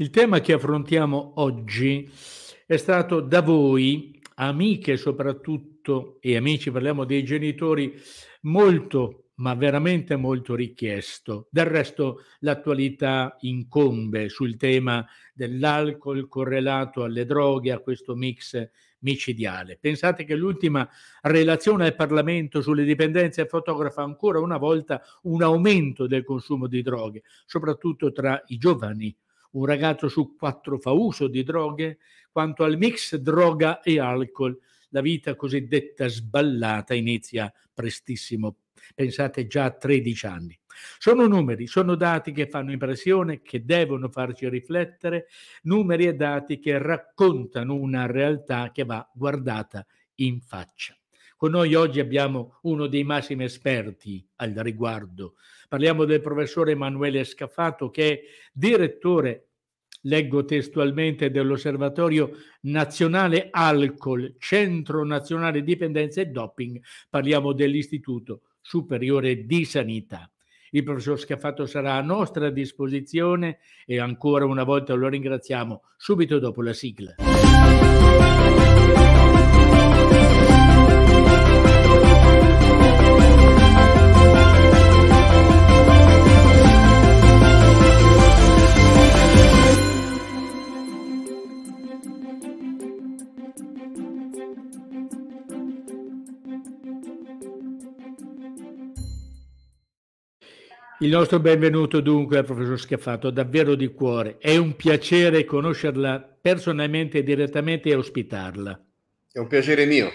Il tema che affrontiamo oggi è stato da voi, amiche soprattutto e amici, parliamo dei genitori, molto ma veramente molto richiesto. Del resto l'attualità incombe sul tema dell'alcol correlato alle droghe, a questo mix micidiale. Pensate che l'ultima relazione al Parlamento sulle dipendenze fotografa ancora una volta un aumento del consumo di droghe, soprattutto tra i giovani un ragazzo su quattro fa uso di droghe, quanto al mix droga e alcol, la vita cosiddetta sballata inizia prestissimo, pensate già a 13 anni. Sono numeri, sono dati che fanno impressione, che devono farci riflettere, numeri e dati che raccontano una realtà che va guardata in faccia. Con noi oggi abbiamo uno dei massimi esperti al riguardo, Parliamo del professore Emanuele Scaffato che è direttore leggo testualmente, dell'Osservatorio Nazionale Alcol, Centro Nazionale Dipendenza e Doping, parliamo dell'Istituto Superiore di Sanità. Il professor Scaffato sarà a nostra disposizione e ancora una volta lo ringraziamo subito dopo la sigla. Il nostro benvenuto dunque al professor Schiaffato, davvero di cuore. È un piacere conoscerla personalmente, direttamente e ospitarla. È un piacere mio.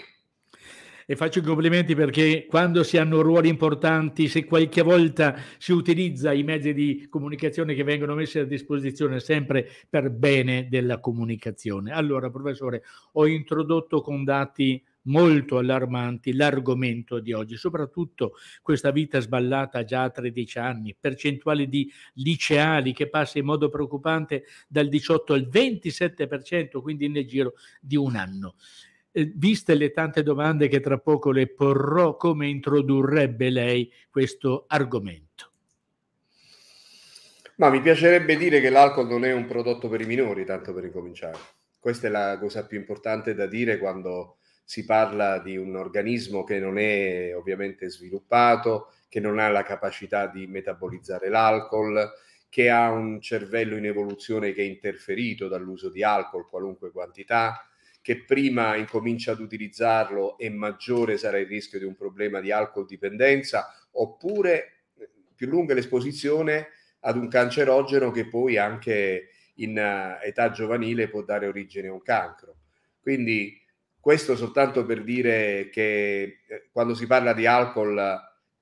E faccio i complimenti perché quando si hanno ruoli importanti, se qualche volta si utilizza i mezzi di comunicazione che vengono messi a disposizione sempre per bene della comunicazione. Allora, professore, ho introdotto con dati molto allarmanti l'argomento di oggi, soprattutto questa vita sballata già a 13 anni, percentuale di liceali che passa in modo preoccupante dal 18 al 27%, quindi nel giro di un anno. Eh, viste le tante domande che tra poco le porrò, come introdurrebbe lei questo argomento? Ma mi piacerebbe dire che l'alcol non è un prodotto per i minori, tanto per incominciare. Questa è la cosa più importante da dire quando si parla di un organismo che non è ovviamente sviluppato, che non ha la capacità di metabolizzare l'alcol, che ha un cervello in evoluzione che è interferito dall'uso di alcol, qualunque quantità, che prima incomincia ad utilizzarlo e maggiore sarà il rischio di un problema di alcol dipendenza, oppure eh, più lunga l'esposizione ad un cancerogeno che poi anche in eh, età giovanile può dare origine a un cancro. Quindi questo soltanto per dire che eh, quando si parla di alcol,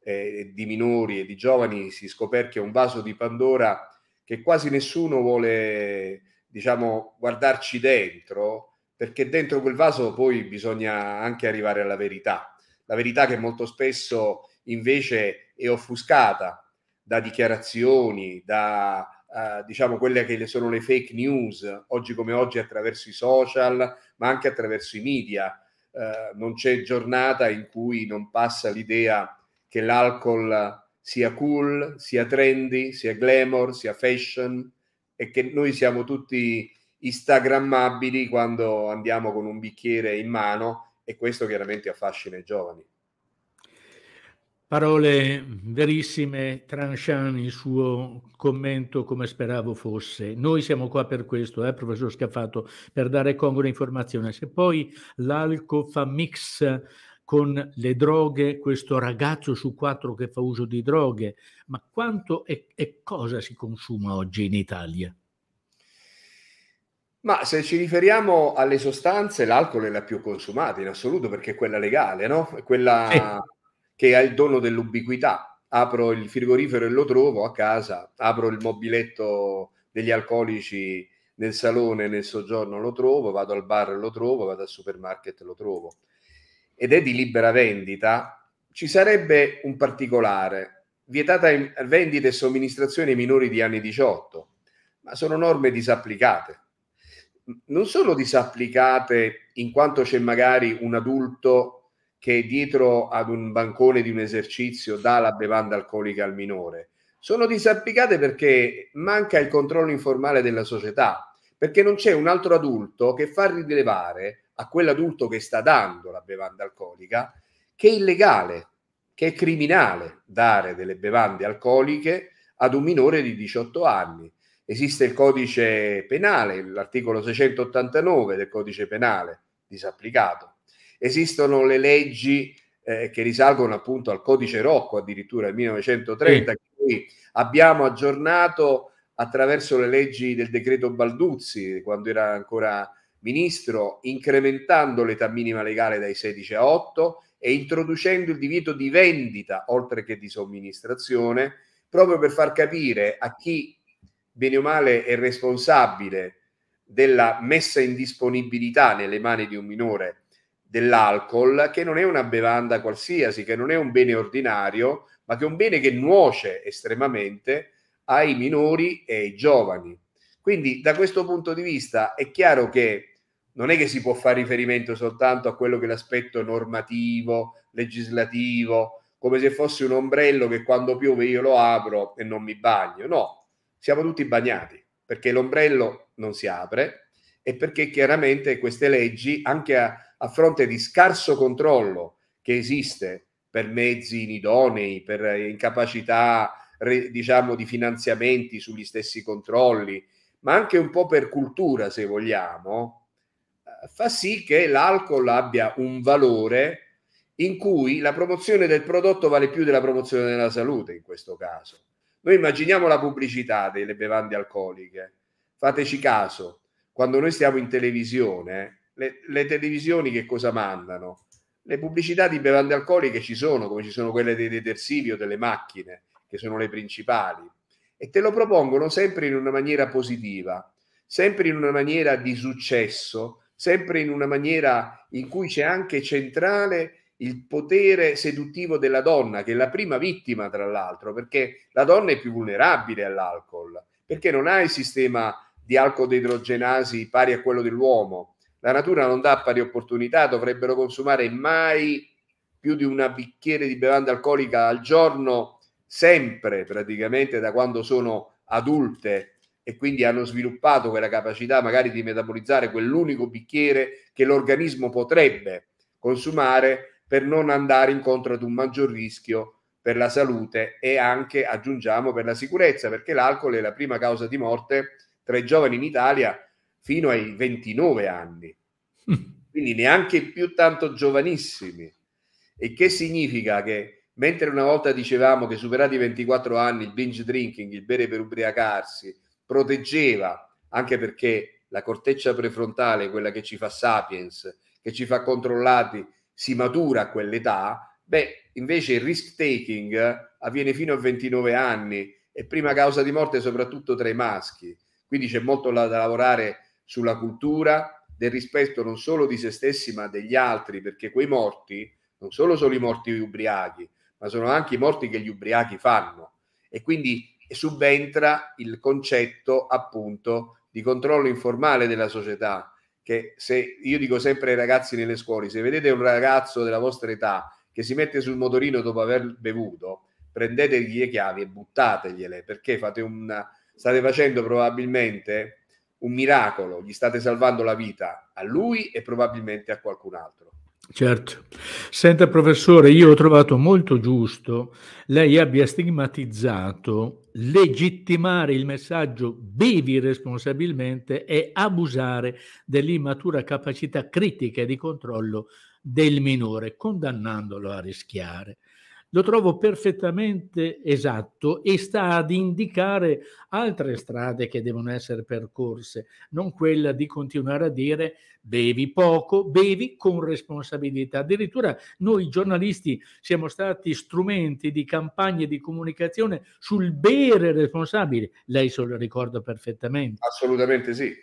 eh, di minori e di giovani, si scoperchia un vaso di Pandora che quasi nessuno vuole, diciamo, guardarci dentro, perché dentro quel vaso poi bisogna anche arrivare alla verità. La verità che molto spesso invece è offuscata da dichiarazioni, da eh, diciamo quelle che sono le fake news oggi come oggi attraverso i social, ma anche attraverso i media. Eh, non c'è giornata in cui non passa l'idea che l'alcol sia cool, sia trendy, sia glamour, sia fashion e che noi siamo tutti instagrammabili quando andiamo con un bicchiere in mano e questo chiaramente affascina i giovani. Parole verissime, Tranchant, il suo commento come speravo fosse. Noi siamo qua per questo, eh, professor Scaffato, per dare congrua informazione. Se poi l'alcol fa mix con le droghe, questo ragazzo su quattro che fa uso di droghe, ma quanto e, e cosa si consuma oggi in Italia? Ma se ci riferiamo alle sostanze, l'alcol è la più consumata in assoluto perché è quella legale, no? È quella... Eh che ha il dono dell'ubiquità. Apro il frigorifero e lo trovo a casa, apro il mobiletto degli alcolici nel salone, nel soggiorno lo trovo, vado al bar e lo trovo, vado al supermarket e lo trovo. Ed è di libera vendita. Ci sarebbe un particolare, vietata vendita e somministrazione ai minori di anni 18, ma sono norme disapplicate. Non sono disapplicate in quanto c'è magari un adulto che dietro ad un bancone di un esercizio dà la bevanda alcolica al minore. Sono disapplicate perché manca il controllo informale della società, perché non c'è un altro adulto che fa rilevare a quell'adulto che sta dando la bevanda alcolica che è illegale, che è criminale dare delle bevande alcoliche ad un minore di 18 anni. Esiste il codice penale, l'articolo 689 del codice penale disapplicato esistono le leggi eh, che risalgono appunto al codice Rocco, addirittura del 1930, sì. che noi abbiamo aggiornato attraverso le leggi del decreto Balduzzi, quando era ancora ministro, incrementando l'età minima legale dai 16 a 8 e introducendo il divieto di vendita, oltre che di somministrazione, proprio per far capire a chi bene o male è responsabile della messa in disponibilità nelle mani di un minore dell'alcol, che non è una bevanda qualsiasi, che non è un bene ordinario, ma che è un bene che nuoce estremamente ai minori e ai giovani. Quindi da questo punto di vista è chiaro che non è che si può fare riferimento soltanto a quello che è l'aspetto normativo, legislativo, come se fosse un ombrello che quando piove io lo apro e non mi bagno. No, siamo tutti bagnati perché l'ombrello non si apre, e perché chiaramente queste leggi, anche a, a fronte di scarso controllo che esiste per mezzi inidonei, per incapacità diciamo di finanziamenti sugli stessi controlli, ma anche un po' per cultura se vogliamo, eh, fa sì che l'alcol abbia un valore in cui la promozione del prodotto vale più della promozione della salute in questo caso. Noi immaginiamo la pubblicità delle bevande alcoliche, fateci caso, quando noi stiamo in televisione, le, le televisioni che cosa mandano? Le pubblicità di bevande alcoliche ci sono, come ci sono quelle dei detersivi o delle macchine, che sono le principali, e te lo propongono sempre in una maniera positiva, sempre in una maniera di successo, sempre in una maniera in cui c'è anche centrale il potere seduttivo della donna, che è la prima vittima, tra l'altro, perché la donna è più vulnerabile all'alcol, perché non ha il sistema di deidrogenasi pari a quello dell'uomo. La natura non dà pari opportunità, dovrebbero consumare mai più di un bicchiere di bevanda alcolica al giorno, sempre praticamente da quando sono adulte e quindi hanno sviluppato quella capacità magari di metabolizzare quell'unico bicchiere che l'organismo potrebbe consumare per non andare incontro ad un maggior rischio per la salute e anche, aggiungiamo, per la sicurezza, perché l'alcol è la prima causa di morte tra i giovani in Italia fino ai 29 anni, mm. quindi neanche più tanto giovanissimi. E che significa che mentre una volta dicevamo che superati i 24 anni il binge drinking, il bere per ubriacarsi, proteggeva, anche perché la corteccia prefrontale, quella che ci fa sapiens, che ci fa controllati, si matura a quell'età, beh, invece il risk taking avviene fino a 29 anni e prima causa di morte soprattutto tra i maschi. Quindi c'è molto da, lavorare sulla cultura del rispetto non solo di se stessi ma degli altri, perché quei morti non solo sono i morti ubriachi, ma sono anche i morti che gli ubriachi fanno. E quindi subentra il concetto appunto di controllo informale della società, che se io dico sempre ai ragazzi nelle scuole, se vedete un ragazzo della vostra età che si mette sul motorino dopo aver bevuto, prendetegli le chiavi e buttategliele perché fate una, state facendo probabilmente un miracolo, gli state salvando la vita a lui e probabilmente a qualcun altro. Certo. Senta professore, io ho trovato molto giusto lei abbia stigmatizzato legittimare il messaggio bevi responsabilmente e abusare dell'immatura capacità critica e di controllo del minore, condannandolo a rischiare lo trovo perfettamente esatto e sta ad indicare altre strade che devono essere percorse, non quella di continuare a dire bevi poco, bevi con responsabilità. Addirittura noi giornalisti siamo stati strumenti di campagne di comunicazione sul bere responsabile, lei se lo ricorda perfettamente. Assolutamente sì.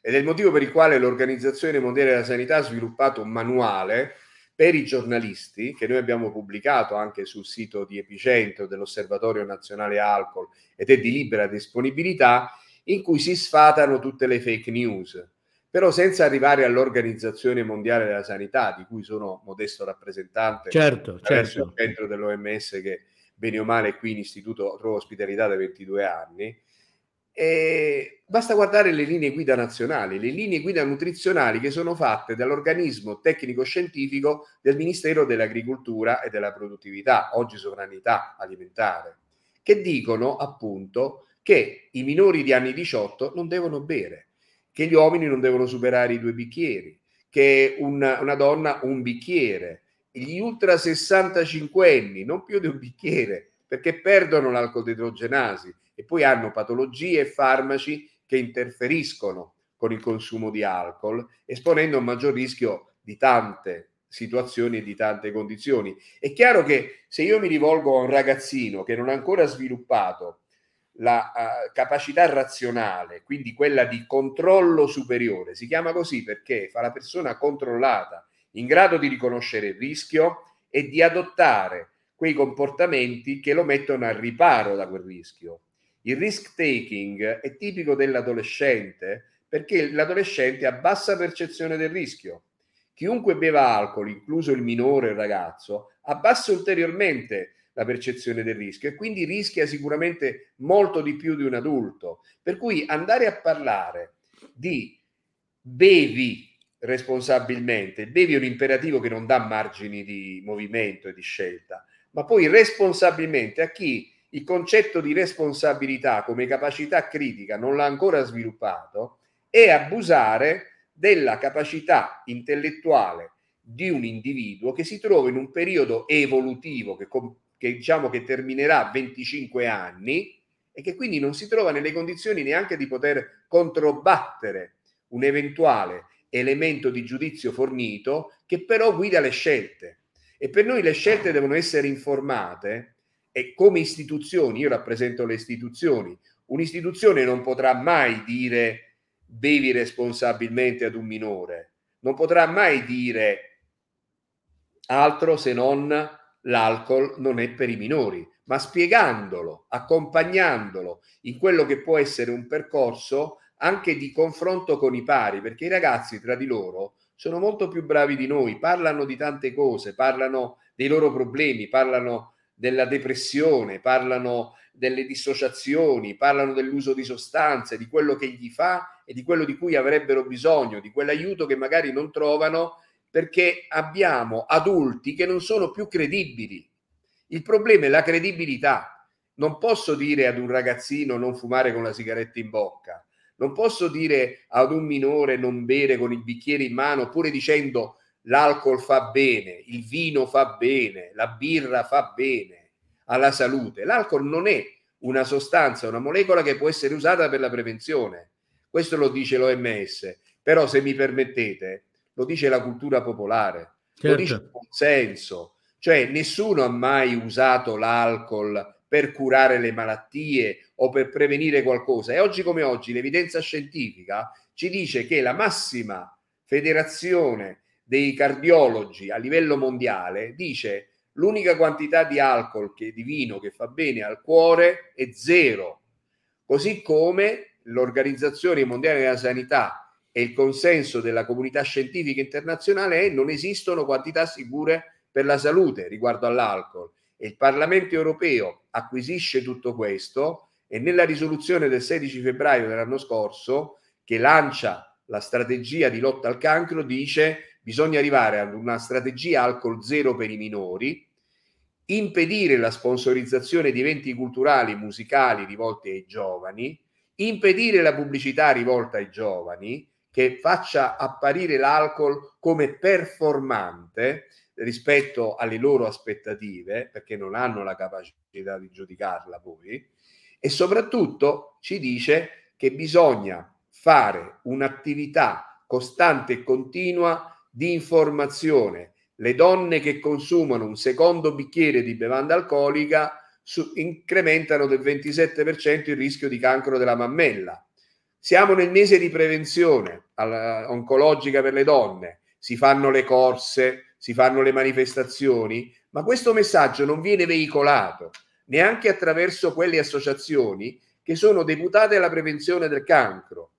Ed è il motivo per il quale l'Organizzazione Mondiale della Sanità ha sviluppato un manuale per i giornalisti, che noi abbiamo pubblicato anche sul sito di Epicentro dell'Osservatorio Nazionale Alcol ed è di libera disponibilità, in cui si sfatano tutte le fake news, però senza arrivare all'Organizzazione Mondiale della Sanità, di cui sono modesto rappresentante, certo, certo. il centro dell'OMS che bene o male qui in istituto trovo ospitalità da 22 anni, e ehm, basta guardare le linee guida nazionali, le linee guida nutrizionali che sono fatte dall'organismo tecnico-scientifico del Ministero dell'Agricoltura e della Produttività, oggi sovranità alimentare, che dicono appunto che i minori di anni 18 non devono bere, che gli uomini non devono superare i due bicchieri, che una, una donna un bicchiere, gli ultra 65 anni non più di un bicchiere perché perdono l'alcol idrogenasi e poi hanno patologie e farmaci che interferiscono con il consumo di alcol, esponendo a maggior rischio di tante situazioni e di tante condizioni. È chiaro che se io mi rivolgo a un ragazzino che non ha ancora sviluppato la uh, capacità razionale, quindi quella di controllo superiore, si chiama così perché fa la persona controllata, in grado di riconoscere il rischio e di adottare quei comportamenti che lo mettono al riparo da quel rischio. Il risk taking è tipico dell'adolescente perché l'adolescente ha bassa percezione del rischio. Chiunque beva alcol, incluso il minore il ragazzo, abbassa ulteriormente la percezione del rischio e quindi rischia sicuramente molto di più di un adulto. Per cui andare a parlare di bevi responsabilmente, bevi è un imperativo che non dà margini di movimento e di scelta, ma poi responsabilmente a chi il concetto di responsabilità come capacità critica non l'ha ancora sviluppato e abusare della capacità intellettuale di un individuo che si trova in un periodo evolutivo che, che diciamo che terminerà 25 anni e che quindi non si trova nelle condizioni neanche di poter controbattere un eventuale elemento di giudizio fornito che però guida le scelte. E per noi le scelte devono essere informate e come istituzioni, io rappresento le istituzioni, un'istituzione non potrà mai dire bevi responsabilmente ad un minore, non potrà mai dire altro se non l'alcol non è per i minori, ma spiegandolo, accompagnandolo in quello che può essere un percorso anche di confronto con i pari, perché i ragazzi tra di loro sono molto più bravi di noi, parlano di tante cose, parlano dei loro problemi, parlano della depressione, parlano delle dissociazioni, parlano dell'uso di sostanze, di quello che gli fa e di quello di cui avrebbero bisogno, di quell'aiuto che magari non trovano perché abbiamo adulti che non sono più credibili. Il problema è la credibilità. Non posso dire ad un ragazzino non fumare con la sigaretta in bocca, non posso dire ad un minore non bere con il bicchiere in mano, oppure dicendo l'alcol fa bene, il vino fa bene, la birra fa bene alla salute. L'alcol non è una sostanza, una molecola che può essere usata per la prevenzione. Questo lo dice l'OMS, però se mi permettete, lo dice la cultura popolare, certo. lo dice il consenso, cioè nessuno ha mai usato l'alcol per curare le malattie o per prevenire qualcosa e oggi come oggi l'evidenza scientifica ci dice che la massima federazione dei cardiologi a livello mondiale dice l'unica quantità di alcol che, di vino che fa bene al cuore è zero, così come l'Organizzazione Mondiale della Sanità e il consenso della comunità scientifica internazionale è non esistono quantità sicure per la salute riguardo all'alcol e il Parlamento europeo acquisisce tutto questo e nella risoluzione del 16 febbraio dell'anno scorso che lancia la strategia di lotta al cancro dice Bisogna arrivare ad una strategia alcol zero per i minori, impedire la sponsorizzazione di eventi culturali, e musicali rivolti ai giovani, impedire la pubblicità rivolta ai giovani che faccia apparire l'alcol come performante rispetto alle loro aspettative, perché non hanno la capacità di giudicarla poi, e soprattutto ci dice che bisogna fare un'attività costante e continua di informazione le donne che consumano un secondo bicchiere di bevanda alcolica su, incrementano del 27% il rischio di cancro della mammella. Siamo nel mese di prevenzione oncologica per le donne, si fanno le corse, si fanno le manifestazioni, ma questo messaggio non viene veicolato neanche attraverso quelle associazioni che sono deputate alla prevenzione del cancro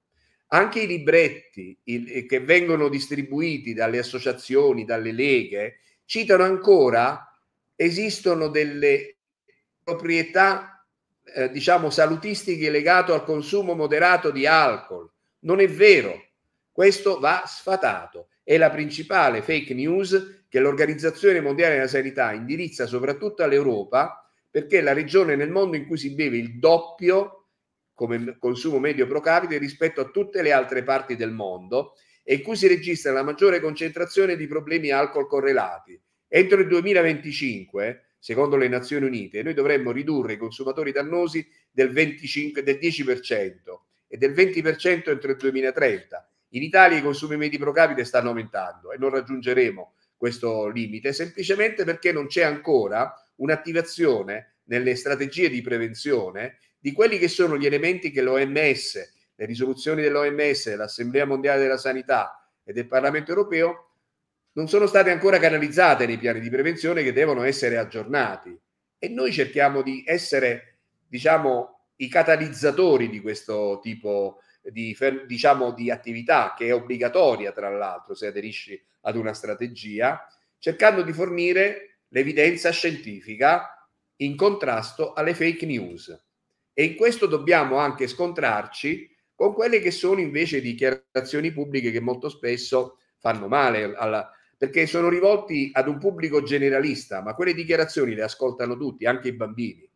anche i libretti il, eh, che vengono distribuiti dalle associazioni, dalle leghe, citano ancora, esistono delle proprietà, eh, diciamo, salutistiche legate al consumo moderato di alcol. Non è vero, questo va sfatato. È la principale fake news che l'Organizzazione Mondiale della Sanità indirizza soprattutto all'Europa perché è la regione nel mondo in cui si beve il doppio come consumo medio pro capite rispetto a tutte le altre parti del mondo e in cui si registra la maggiore concentrazione di problemi alcol correlati. Entro il 2025, secondo le Nazioni Unite, noi dovremmo ridurre i consumatori dannosi del, 25, del 10% e del 20% entro il 2030. In Italia i consumi medi pro capite stanno aumentando e non raggiungeremo questo limite semplicemente perché non c'è ancora un'attivazione nelle strategie di prevenzione di quelli che sono gli elementi che l'OMS, le risoluzioni dell'OMS, dell'Assemblea Mondiale della Sanità e del Parlamento Europeo non sono state ancora canalizzate nei piani di prevenzione che devono essere aggiornati e noi cerchiamo di essere, diciamo, i catalizzatori di questo tipo di, diciamo, di attività che è obbligatoria, tra l'altro, se aderisci ad una strategia, cercando di fornire l'evidenza scientifica in contrasto alle fake news. E in questo dobbiamo anche scontrarci con quelle che sono invece dichiarazioni pubbliche che molto spesso fanno male alla, perché sono rivolti ad un pubblico generalista, ma quelle dichiarazioni le ascoltano tutti, anche i bambini,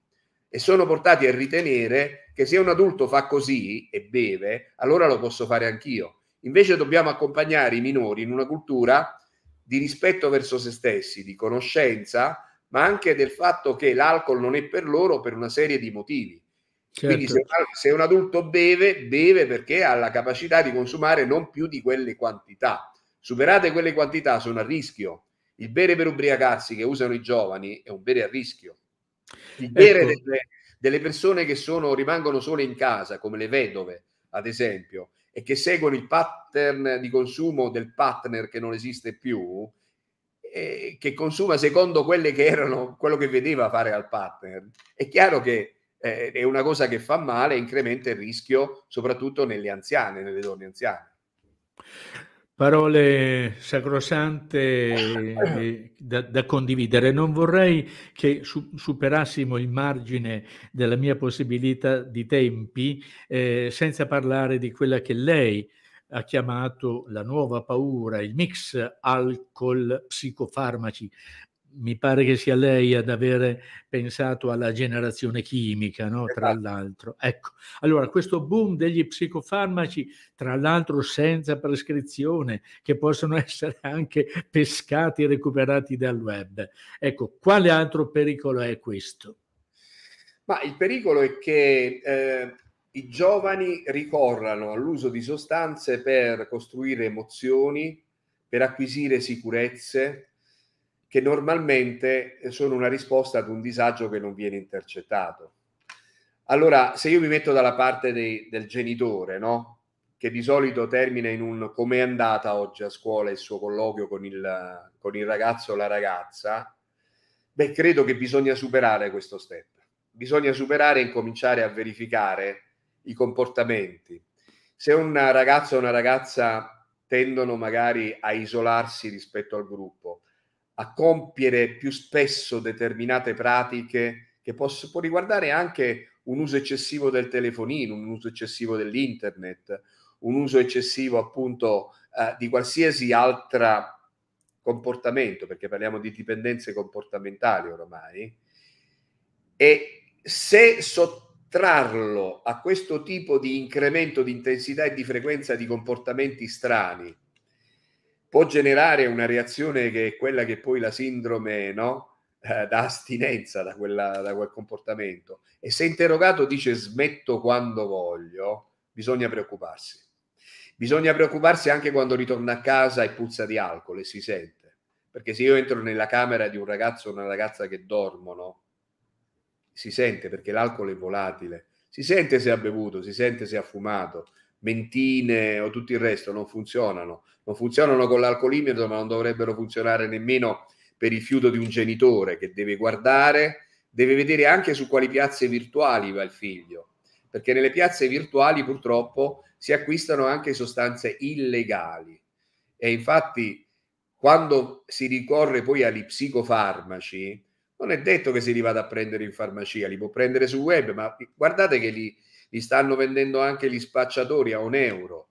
e sono portati a ritenere che se un adulto fa così e beve, allora lo posso fare anch'io. Invece dobbiamo accompagnare i minori in una cultura di rispetto verso se stessi, di conoscenza, ma anche del fatto che l'alcol non è per loro per una serie di motivi. Certo. Quindi se, certo. se un adulto beve, beve perché ha la capacità di consumare non più di quelle quantità. Superate quelle quantità sono a rischio. Il bere per ubriacarsi che usano i giovani è un bere a rischio. Il bere ecco. delle, delle, persone che sono, rimangono sole in casa, come le vedove, ad esempio, e che seguono il pattern di consumo del partner che non esiste più, eh, che consuma secondo quelle che erano quello che vedeva fare al partner. È chiaro che eh, è una cosa che fa male e incrementa il rischio soprattutto nelle anziane, nelle donne anziane. Parole sacrosante da, da, condividere. Non vorrei che superassimo il margine della mia possibilità di tempi eh, senza parlare di quella che lei ha chiamato la nuova paura, il mix alcol-psicofarmaci mi pare che sia lei ad avere pensato alla generazione chimica, no? tra esatto. l'altro. Ecco, allora questo boom degli psicofarmaci, tra l'altro senza prescrizione, che possono essere anche pescati e recuperati dal web. Ecco, quale altro pericolo è questo? Ma il pericolo è che eh, i giovani ricorrano all'uso di sostanze per costruire emozioni, per acquisire sicurezze, che normalmente sono una risposta ad un disagio che non viene intercettato. Allora, se io mi metto dalla parte dei, del genitore, no? che di solito termina in un come è andata oggi a scuola il suo colloquio con il, con il ragazzo o la ragazza, beh, credo che bisogna superare questo step. Bisogna superare e incominciare a verificare i comportamenti. Se un ragazzo o una ragazza tendono magari a isolarsi rispetto al gruppo, a compiere più spesso determinate pratiche che posso, può riguardare anche un uso eccessivo del telefonino, un uso eccessivo dell'internet, un uso eccessivo appunto eh, di qualsiasi altro comportamento, perché parliamo di dipendenze comportamentali ormai, e se sottrarlo a questo tipo di incremento di intensità e di frequenza di comportamenti strani, può generare una reazione che è quella che poi la sindrome no? Eh, da astinenza da, quella, da quel comportamento. E se interrogato dice smetto quando voglio, bisogna preoccuparsi. Bisogna preoccuparsi anche quando ritorna a casa e puzza di alcol e si sente. Perché se io entro nella camera di un ragazzo o una ragazza che dormono, si sente perché l'alcol è volatile. Si sente se ha bevuto, si sente se ha fumato, mentine o tutto il resto non funzionano. Non funzionano con l'alcolimetro, ma non dovrebbero funzionare nemmeno per il fiuto di un genitore che deve guardare, deve vedere anche su quali piazze virtuali va il figlio, perché nelle piazze virtuali purtroppo si acquistano anche sostanze illegali. E infatti quando si ricorre poi agli psicofarmaci, non è detto che se li vada a prendere in farmacia, li può prendere sul web, ma guardate che li, li stanno vendendo anche gli spacciatori a un euro.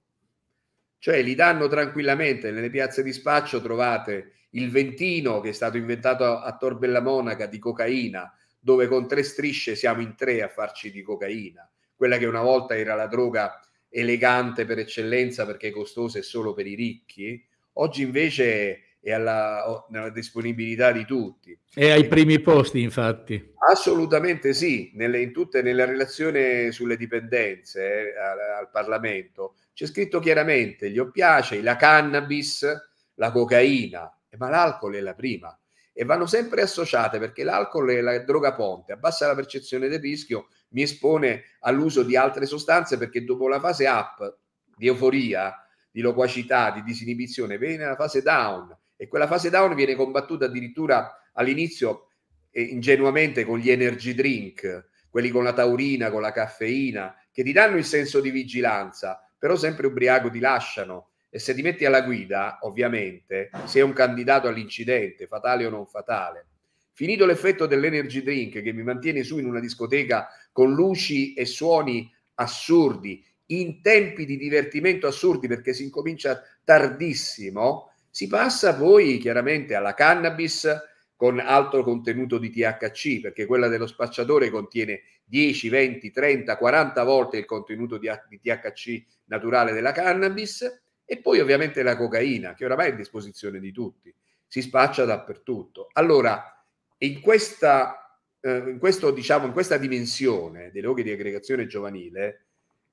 Cioè li danno tranquillamente, nelle piazze di spaccio trovate il ventino che è stato inventato a Tor Monaca di cocaina, dove con tre strisce siamo in tre a farci di cocaina, quella che una volta era la droga elegante per eccellenza perché costosa e solo per i ricchi, oggi invece e alla, nella disponibilità di tutti. E ai primi posti, infatti. Assolutamente sì, nelle, in tutte, nella relazione sulle dipendenze eh, al, al, Parlamento c'è scritto chiaramente gli oppiacei, la cannabis, la cocaina, eh, ma l'alcol è la prima e vanno sempre associate perché l'alcol è la droga ponte, abbassa la percezione del rischio, mi espone all'uso di altre sostanze perché dopo la fase up di euforia, di loquacità, di disinibizione, viene la fase down e quella fase down viene combattuta addirittura all'inizio eh, ingenuamente con gli energy drink, quelli con la taurina, con la caffeina, che ti danno il senso di vigilanza, però sempre ubriaco ti lasciano e se ti metti alla guida, ovviamente, sei un candidato all'incidente, fatale o non fatale. Finito l'effetto dell'energy drink che mi mantiene su in una discoteca con luci e suoni assurdi, in tempi di divertimento assurdi perché si incomincia tardissimo, si passa poi chiaramente alla cannabis con alto contenuto di THC, perché quella dello spacciatore contiene 10, 20, 30, 40 volte il contenuto di, di THC naturale della cannabis, e poi ovviamente la cocaina, che oramai è a disposizione di tutti, si spaccia dappertutto. Allora, in questa, eh, in questo, diciamo, in questa dimensione dei luoghi di aggregazione giovanile,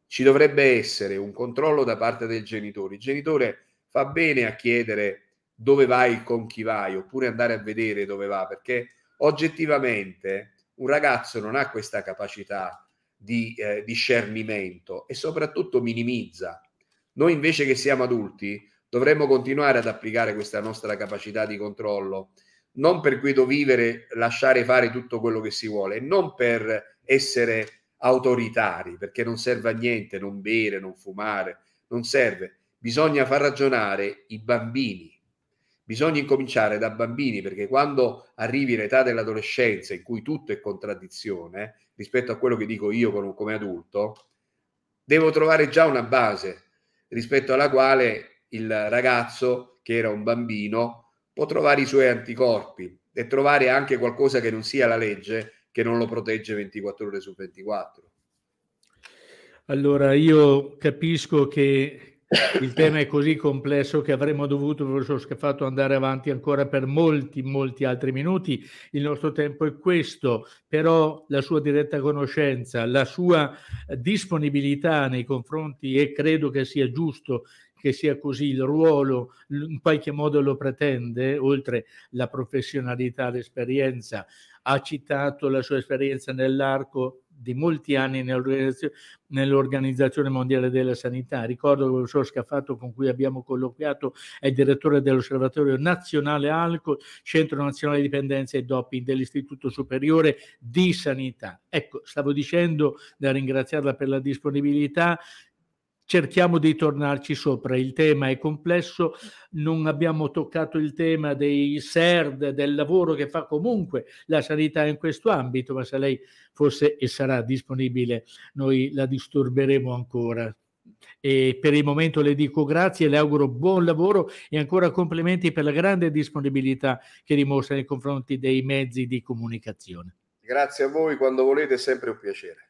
ci dovrebbe essere un controllo da parte del genitore. Il genitore fa bene a chiedere dove vai con chi vai, oppure andare a vedere dove va, perché oggettivamente un ragazzo non ha questa capacità di eh, discernimento e soprattutto minimizza. Noi invece che siamo adulti dovremmo continuare ad applicare questa nostra capacità di controllo, non per vivere lasciare fare tutto quello che si vuole, non per essere autoritari, perché non serve a niente non bere, non fumare, non serve, bisogna far ragionare i bambini. Bisogna incominciare da bambini perché quando arrivi l'età dell'adolescenza in cui tutto è contraddizione rispetto a quello che dico io come adulto, devo trovare già una base rispetto alla quale il ragazzo che era un bambino può trovare i suoi anticorpi e trovare anche qualcosa che non sia la legge che non lo protegge 24 ore su 24. Allora, io capisco che il tema è così complesso che avremmo dovuto, professor Scaffato, andare avanti ancora per molti, molti altri minuti. Il nostro tempo è questo, però la sua diretta conoscenza, la sua eh, disponibilità nei confronti e credo che sia giusto che sia così il ruolo in qualche modo lo pretende, oltre la professionalità, l'esperienza. Ha citato la sua esperienza nell'arco di molti anni nell'Organizzazione Mondiale della Sanità. Ricordo che il professor Scaffatto con cui abbiamo colloquiato è direttore dell'Osservatorio Nazionale Alcol, Centro Nazionale di Dipendenza e Doping dell'Istituto Superiore di Sanità. Ecco, stavo dicendo da ringraziarla per la disponibilità cerchiamo di tornarci sopra. Il tema è complesso, non abbiamo toccato il tema dei SERD, del lavoro che fa comunque la sanità in questo ambito, ma se lei fosse e sarà disponibile noi la disturberemo ancora. E per il momento le dico grazie, le auguro buon lavoro e ancora complimenti per la grande disponibilità che dimostra nei confronti dei mezzi di comunicazione. Grazie a voi, quando volete è sempre un piacere.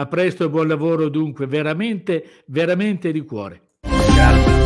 A presto e buon lavoro dunque, veramente, veramente di cuore. Ciao.